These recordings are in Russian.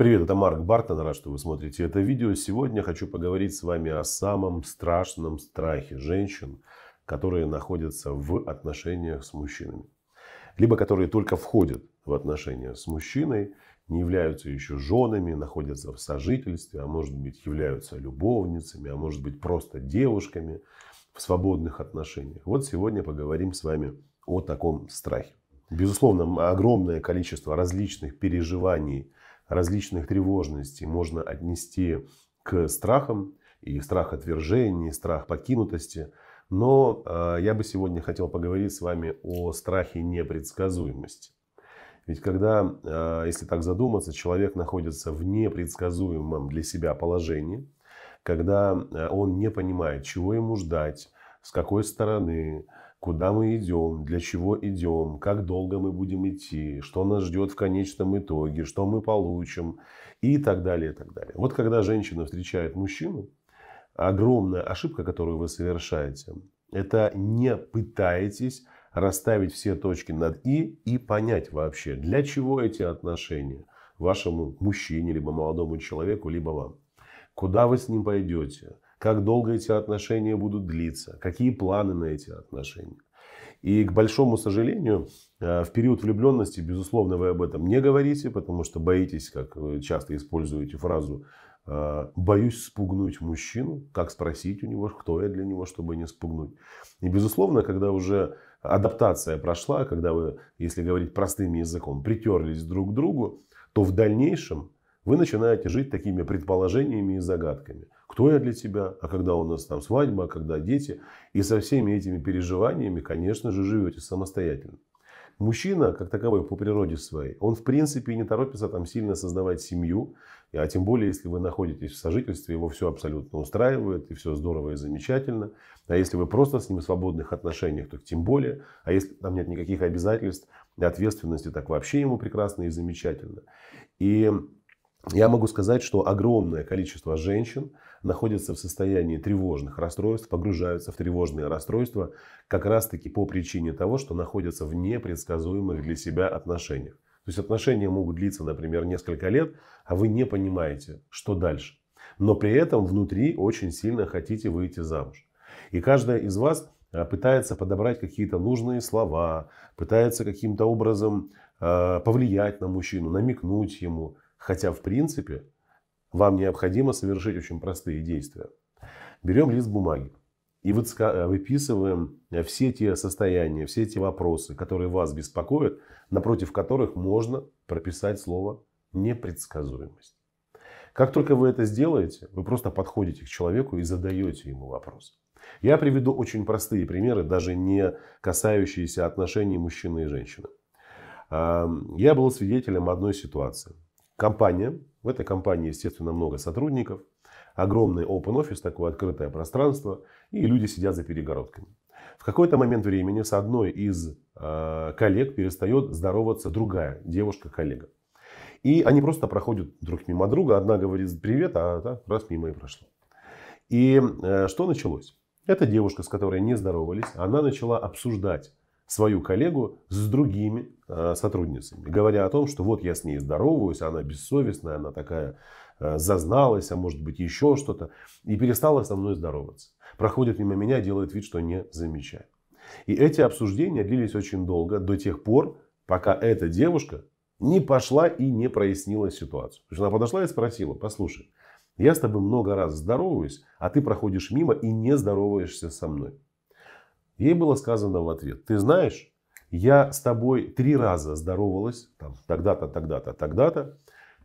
Привет, это Марк Бартон, рад, что вы смотрите это видео. Сегодня хочу поговорить с вами о самом страшном страхе женщин, которые находятся в отношениях с мужчинами. Либо которые только входят в отношения с мужчиной, не являются еще женами, находятся в сожительстве, а может быть являются любовницами, а может быть просто девушками в свободных отношениях. Вот сегодня поговорим с вами о таком страхе. Безусловно, огромное количество различных переживаний – различных тревожностей можно отнести к страхам, и страх отвержения, и страх покинутости. Но э, я бы сегодня хотел поговорить с вами о страхе непредсказуемости. Ведь когда, э, если так задуматься, человек находится в непредсказуемом для себя положении, когда э, он не понимает, чего ему ждать, с какой стороны, куда мы идем, для чего идем, как долго мы будем идти, что нас ждет в конечном итоге, что мы получим и так далее, и так далее. Вот когда женщина встречает мужчину, огромная ошибка, которую вы совершаете, это не пытаетесь расставить все точки над «и» и понять вообще, для чего эти отношения вашему мужчине, либо молодому человеку, либо вам. Куда вы с ним пойдете – как долго эти отношения будут длиться, какие планы на эти отношения. И, к большому сожалению, э, в период влюбленности, безусловно, вы об этом не говорите, потому что боитесь, как часто используете фразу э, «боюсь спугнуть мужчину», как спросить у него, кто я для него, чтобы не спугнуть. И, безусловно, когда уже адаптация прошла, когда вы, если говорить простым языком, притерлись друг к другу, то в дальнейшем вы начинаете жить такими предположениями и загадками. Кто я для тебя? А когда у нас там свадьба? А когда дети? И со всеми этими переживаниями, конечно же, живете самостоятельно. Мужчина, как таковой по природе своей, он в принципе не торопится там сильно создавать семью, а тем более, если вы находитесь в сожительстве, его все абсолютно устраивает, и все здорово и замечательно. А если вы просто с ним в свободных отношениях, то тем более. А если там нет никаких обязательств, и ответственности, так вообще ему прекрасно и замечательно. И я могу сказать, что огромное количество женщин находятся в состоянии тревожных расстройств, погружаются в тревожные расстройства как раз-таки по причине того, что находятся в непредсказуемых для себя отношениях. То есть отношения могут длиться, например, несколько лет, а вы не понимаете, что дальше. Но при этом внутри очень сильно хотите выйти замуж. И каждая из вас а, пытается подобрать какие-то нужные слова, пытается каким-то образом а, повлиять на мужчину, намекнуть ему – Хотя, в принципе, вам необходимо совершить очень простые действия. Берем лист бумаги и э, выписываем э, все те состояния, все те вопросы, которые вас беспокоят, напротив которых можно прописать слово непредсказуемость. Как только вы это сделаете, вы просто подходите к человеку и задаете ему вопрос. Я приведу очень простые примеры, даже не касающиеся отношений мужчины и женщины. Я был свидетелем одной ситуации компания. В этой компании, естественно, много сотрудников. Огромный open офис, такое открытое пространство. И люди сидят за перегородками. В какой-то момент времени с одной из э, коллег перестает здороваться другая девушка-коллега. И они просто проходят друг мимо друга. Одна говорит привет, а та раз мимо и прошла. И э, что началось? Эта девушка, с которой не здоровались, она начала обсуждать свою коллегу с другими э, сотрудницами, говоря о том, что вот я с ней здороваюсь, она бессовестная, она такая э, зазналась, а может быть еще что-то, и перестала со мной здороваться. Проходит мимо меня, делает вид, что не замечает. И эти обсуждения длились очень долго, до тех пор, пока эта девушка не пошла и не прояснила ситуацию. она подошла и спросила, послушай, я с тобой много раз здороваюсь, а ты проходишь мимо и не здороваешься со мной. Ей было сказано в ответ, ты знаешь, я с тобой три раза здоровалась, там, тогда-то, тогда-то, тогда-то.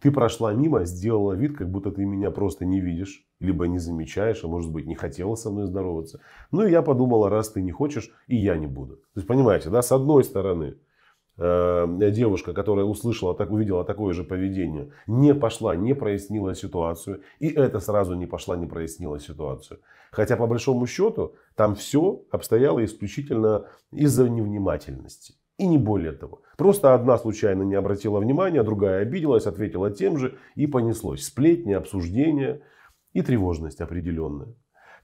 Ты прошла мимо, сделала вид, как будто ты меня просто не видишь, либо не замечаешь, а может быть не хотела со мной здороваться. Ну и я подумала, раз ты не хочешь, и я не буду. То есть, понимаете, да, с одной стороны, Э, девушка, которая услышала, так, увидела такое же поведение, не пошла, не прояснила ситуацию. И это сразу не пошла, не прояснила ситуацию. Хотя, по большому счету, там все обстояло исключительно из-за невнимательности. И не более того. Просто одна случайно не обратила внимания, другая обиделась, ответила тем же и понеслось. Сплетни, обсуждения и тревожность определенная.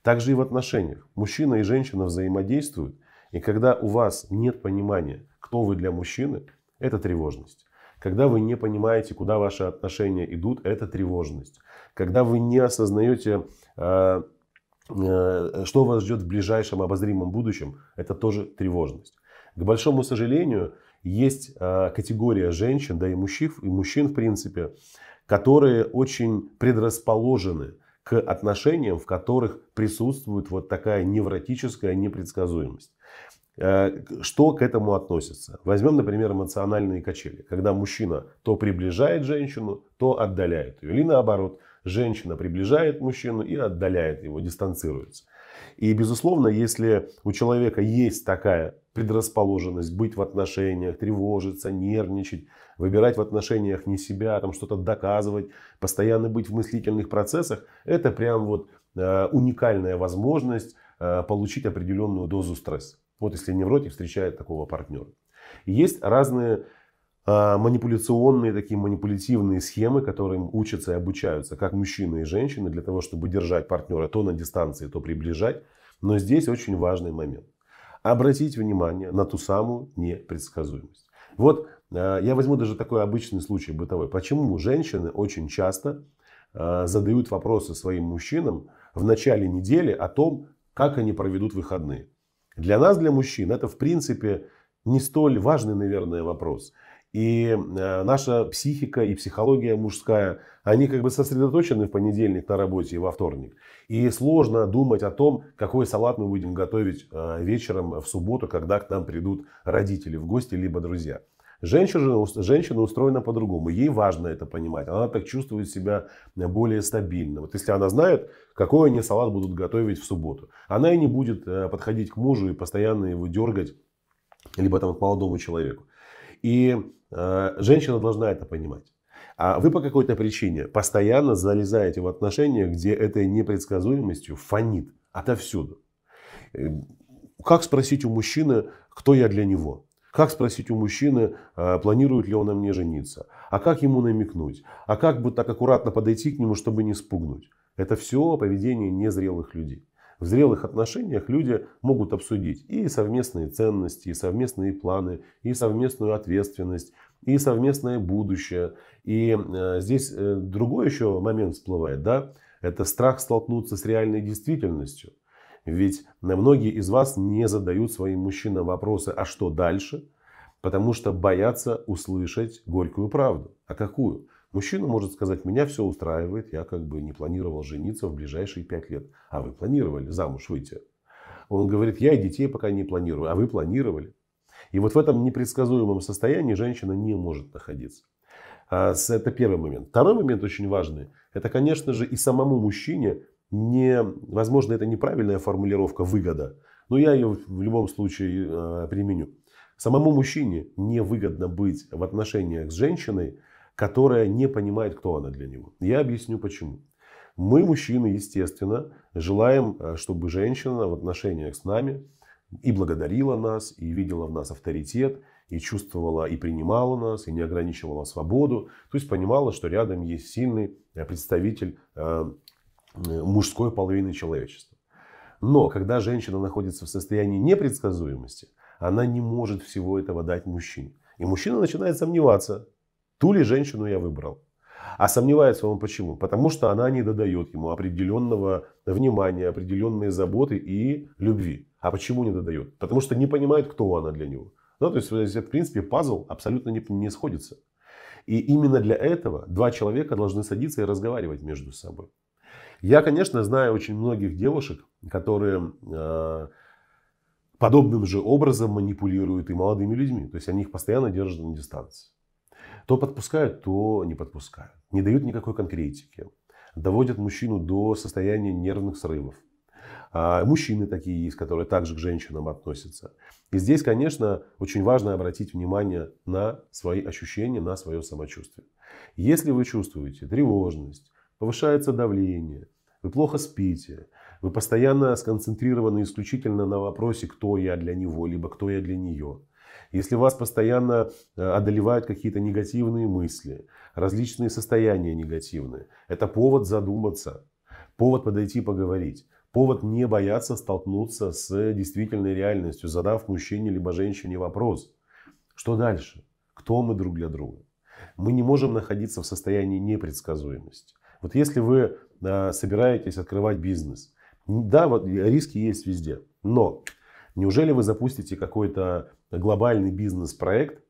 Также и в отношениях. Мужчина и женщина взаимодействуют. И когда у вас нет понимания – кто вы для мужчины, это тревожность. Когда вы не понимаете, куда ваши отношения идут, это тревожность. Когда вы не осознаете, а, а, что вас ждет в ближайшем обозримом будущем, это тоже тревожность. К большому сожалению, есть а, категория женщин, да и мужчин, и мужчин в принципе, которые очень предрасположены к отношениям, в которых присутствует вот такая невротическая непредсказуемость. Э, что к этому относится? Возьмем, например, эмоциональные качели. Когда мужчина то приближает женщину, то отдаляет ее. Или наоборот, женщина приближает мужчину и отдаляет его, дистанцируется. И, безусловно, если у человека есть такая предрасположенность быть в отношениях, тревожиться, нервничать, выбирать в отношениях не себя, там что-то доказывать, постоянно быть в мыслительных процессах, это прям вот э, уникальная возможность э, получить определенную дозу стресса. Вот если невротик встречает такого партнера. есть разные а, манипуляционные, такие манипулятивные схемы, которым учатся и обучаются как мужчины и женщины для того, чтобы держать партнера то на дистанции, то приближать. Но здесь очень важный момент. Обратить внимание на ту самую непредсказуемость. Вот а, я возьму даже такой обычный случай бытовой. Почему женщины очень часто а, задают вопросы своим мужчинам в начале недели о том, как они проведут выходные? Для нас, для мужчин, это в принципе не столь важный, наверное, вопрос. И э, наша психика и психология мужская, они как бы сосредоточены в понедельник на работе и во вторник. И сложно думать о том, какой салат мы будем готовить э, вечером в субботу, когда к нам придут родители в гости либо друзья. Женщина, женщина устроена по-другому. Ей важно это понимать. Она так чувствует себя э, более стабильно. Вот если она знает, какой они салат будут готовить в субботу, она и не будет э, подходить к мужу и постоянно его дергать, либо там к молодому человеку. И э, женщина должна это понимать. А вы по какой-то причине постоянно залезаете в отношения, где этой непредсказуемостью фонит отовсюду. Э, как спросить у мужчины, кто я для него? Как спросить у мужчины, э, планирует ли он на мне жениться? А как ему намекнуть? А как бы так аккуратно подойти к нему, чтобы не спугнуть? Это все поведение незрелых людей. В зрелых отношениях люди могут обсудить и совместные ценности, и совместные планы, и совместную ответственность, и совместное будущее. И э, здесь э, другой еще момент всплывает, да? Это страх столкнуться с реальной действительностью. Ведь многие из вас не задают своим мужчинам вопросы «а что дальше?», потому что боятся услышать горькую правду. А какую? Мужчина может сказать, меня все устраивает, я как бы не планировал жениться в ближайшие пять лет. А вы планировали замуж выйти? Он говорит, я и детей пока не планирую, а вы планировали. И вот в этом непредсказуемом состоянии женщина не может находиться. А это первый момент. Второй момент очень важный. Это, конечно же, и самому мужчине не, возможно, это неправильная формулировка выгода, но я ее в любом случае э, применю. Самому мужчине невыгодно быть в отношениях с женщиной, которая не понимает, кто она для него. Я объясню почему. Мы, мужчины, естественно, желаем, э, чтобы женщина в отношениях с нами и благодарила нас, и видела в нас авторитет, и чувствовала, и принимала нас, и не ограничивала свободу. То есть понимала, что рядом есть сильный э, представитель Э, мужской половины человечества. Но когда женщина находится в состоянии непредсказуемости, она не может всего этого дать мужчине. И мужчина начинает сомневаться, ту ли женщину я выбрал. А сомневается он почему? Потому что она не додает ему определенного внимания, определенной заботы и любви. А почему не додает? Потому что не понимает, кто она для него. Ну, то есть, в принципе, пазл абсолютно не, не сходится. И именно для этого два человека должны садиться и разговаривать между собой. Я, конечно, знаю очень многих девушек, которые э, подобным же образом манипулируют и молодыми людьми. То есть они их постоянно держат на дистанции. То подпускают, то не подпускают. Не дают никакой конкретики. Доводят мужчину до состояния нервных срывов. А мужчины такие есть, которые также к женщинам относятся. И здесь, конечно, очень важно обратить внимание на свои ощущения, на свое самочувствие. Если вы чувствуете тревожность, повышается давление, вы плохо спите, вы постоянно сконцентрированы исключительно на вопросе, кто я для него, либо кто я для нее. Если вас постоянно э, одолевают какие-то негативные мысли, различные состояния негативные, это повод задуматься, повод подойти поговорить, повод не бояться столкнуться с действительной реальностью, задав мужчине либо женщине вопрос, что дальше, кто мы друг для друга. Мы не можем находиться в состоянии непредсказуемости. Вот если вы собираетесь открывать бизнес, да, вот риски есть везде, но неужели вы запустите какой-то глобальный бизнес-проект,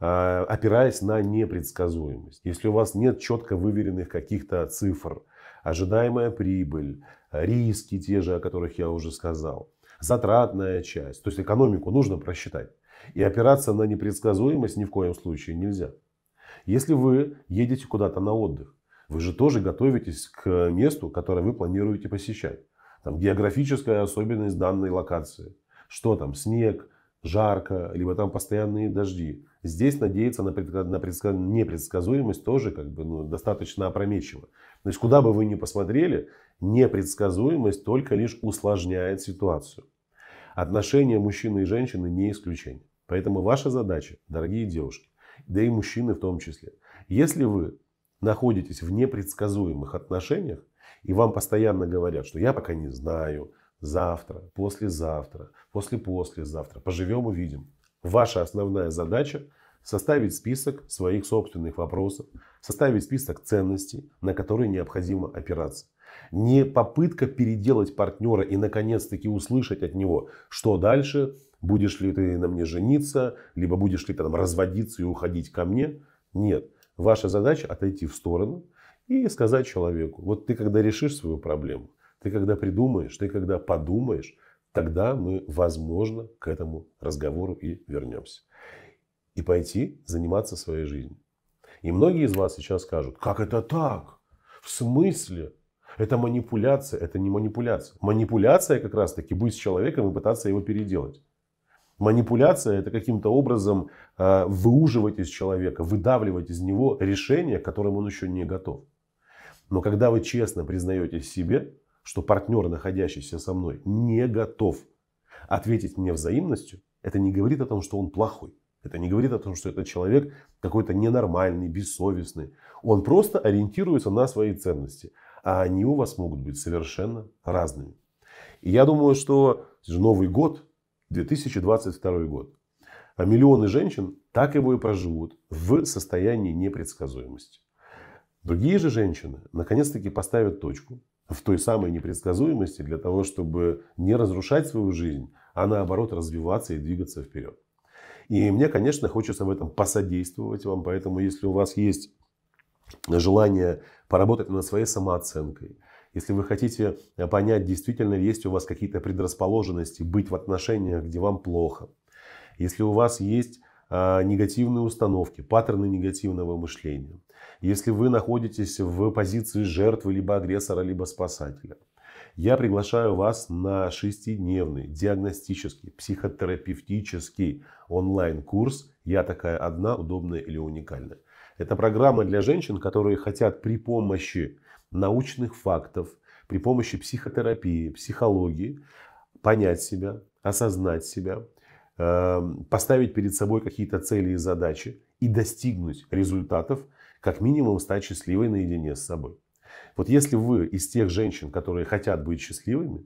а, опираясь на непредсказуемость? Если у вас нет четко выверенных каких-то цифр, ожидаемая прибыль, риски те же, о которых я уже сказал, затратная часть, то есть экономику нужно просчитать. И опираться на непредсказуемость ни в коем случае нельзя. Если вы едете куда-то на отдых, вы же тоже готовитесь к месту, которое вы планируете посещать. Там географическая особенность данной локации. Что там, снег, жарко, либо там постоянные дожди. Здесь надеяться на, предск... на предск... непредсказуемость тоже как бы, ну, достаточно опрометчиво. То есть, куда бы вы ни посмотрели, непредсказуемость только лишь усложняет ситуацию. Отношения мужчины и женщины не исключение. Поэтому ваша задача, дорогие девушки, да и мужчины в том числе, если вы находитесь в непредсказуемых отношениях, и вам постоянно говорят, что я пока не знаю, завтра, послезавтра, послепослезавтра, поживем увидим. Ваша основная задача составить список своих собственных вопросов, составить список ценностей, на которые необходимо опираться. Не попытка переделать партнера и наконец-таки услышать от него, что дальше, будешь ли ты на мне жениться, либо будешь ли ты там разводиться и уходить ко мне. Нет. Ваша задача отойти в сторону и сказать человеку, вот ты когда решишь свою проблему, ты когда придумаешь, ты когда подумаешь, тогда мы, возможно, к этому разговору и вернемся. И пойти заниматься своей жизнью. И многие из вас сейчас скажут, как это так? В смысле? Это манипуляция, это не манипуляция. Манипуляция как раз таки быть с человеком и пытаться его переделать. Манипуляция – это каким-то образом э, выуживать из человека, выдавливать из него решение, к которому он еще не готов. Но когда вы честно признаете себе, что партнер, находящийся со мной, не готов ответить мне взаимностью, это не говорит о том, что он плохой. Это не говорит о том, что этот человек какой-то ненормальный, бессовестный. Он просто ориентируется на свои ценности. А они у вас могут быть совершенно разными. И я думаю, что новый год 2022 год. А миллионы женщин так его и проживут в состоянии непредсказуемости. Другие же женщины наконец-таки поставят точку в той самой непредсказуемости для того, чтобы не разрушать свою жизнь, а наоборот развиваться и двигаться вперед. И мне, конечно, хочется в этом посодействовать вам, поэтому если у вас есть желание поработать над своей самооценкой, если вы хотите э, понять, действительно ли есть у вас какие-то предрасположенности быть в отношениях, где вам плохо. Если у вас есть э, негативные установки, паттерны негативного мышления. Если вы находитесь в позиции жертвы либо агрессора, либо спасателя. Я приглашаю вас на шестидневный диагностический, психотерапевтический онлайн-курс «Я такая одна, удобная или уникальная». Это программа для женщин, которые хотят при помощи научных фактов, при помощи психотерапии, психологии понять себя, осознать себя, эм, поставить перед собой какие-то цели и задачи и достигнуть результатов, как минимум стать счастливой наедине с собой. Вот если вы из тех женщин, которые хотят быть счастливыми,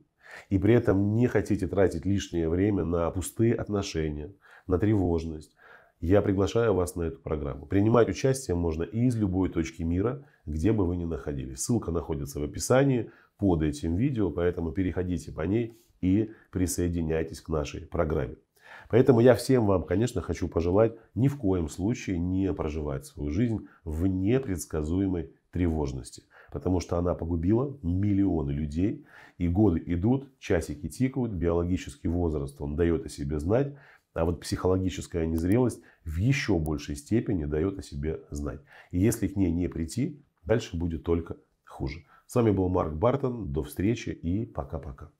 и при этом не хотите тратить лишнее время на пустые отношения, на тревожность, я приглашаю вас на эту программу. Принимать участие можно и из любой точки мира, где бы вы ни находились. Ссылка находится в описании под этим видео, поэтому переходите по ней и присоединяйтесь к нашей программе. Поэтому я всем вам, конечно, хочу пожелать ни в коем случае не проживать свою жизнь в непредсказуемой тревожности. Потому что она погубила миллионы людей. И годы идут, часики тикают, биологический возраст он дает о себе знать. А вот психологическая незрелость в еще большей степени дает о себе знать. И если к ней не прийти, дальше будет только хуже. С вами был Марк Бартон. До встречи и пока-пока.